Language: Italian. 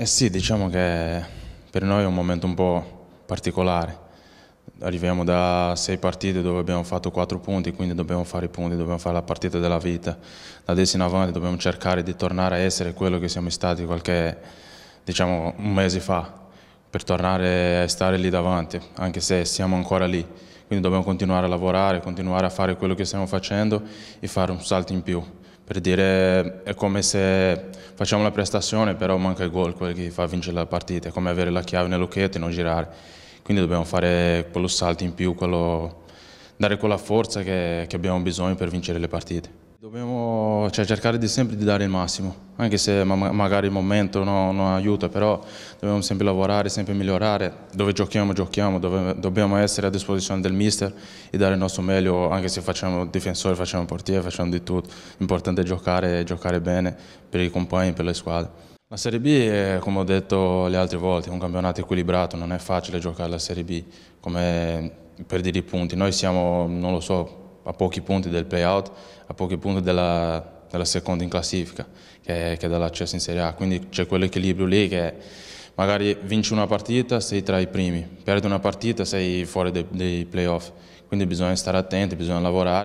Eh sì, diciamo che per noi è un momento un po' particolare. Arriviamo da sei partite dove abbiamo fatto quattro punti, quindi dobbiamo fare i punti, dobbiamo fare la partita della vita. Da adesso in avanti dobbiamo cercare di tornare a essere quello che siamo stati qualche, diciamo, un mese fa, per tornare a stare lì davanti, anche se siamo ancora lì. Quindi dobbiamo continuare a lavorare, continuare a fare quello che stiamo facendo e fare un salto in più. Per dire, è come se facciamo la prestazione, però manca il gol, quello che fa vincere la partita, è come avere la chiave nell'occhietto e non girare. Quindi dobbiamo fare quello salto in più, quello, dare quella forza che, che abbiamo bisogno per vincere le partite. Dobbiamo cioè, cercare di sempre di dare il massimo, anche se ma magari il momento no, non aiuta, però dobbiamo sempre lavorare, sempre migliorare. Dove giochiamo, giochiamo, dove, dobbiamo essere a disposizione del mister e dare il nostro meglio, anche se facciamo difensore, facciamo portiere, facciamo di tutto. L'importante è giocare e giocare bene per i compagni, per le squadre. La Serie B è, come ho detto le altre volte, un campionato equilibrato, non è facile giocare la Serie B come dire i punti. Noi siamo, non lo so, a pochi punti del playout, a pochi punti della, della seconda in classifica, che è, che è dall'accesso in Serie A. Quindi c'è quell'equilibrio lì che magari vinci una partita, sei tra i primi, perdi una partita, sei fuori dai, dai playoff. Quindi bisogna stare attenti, bisogna lavorare.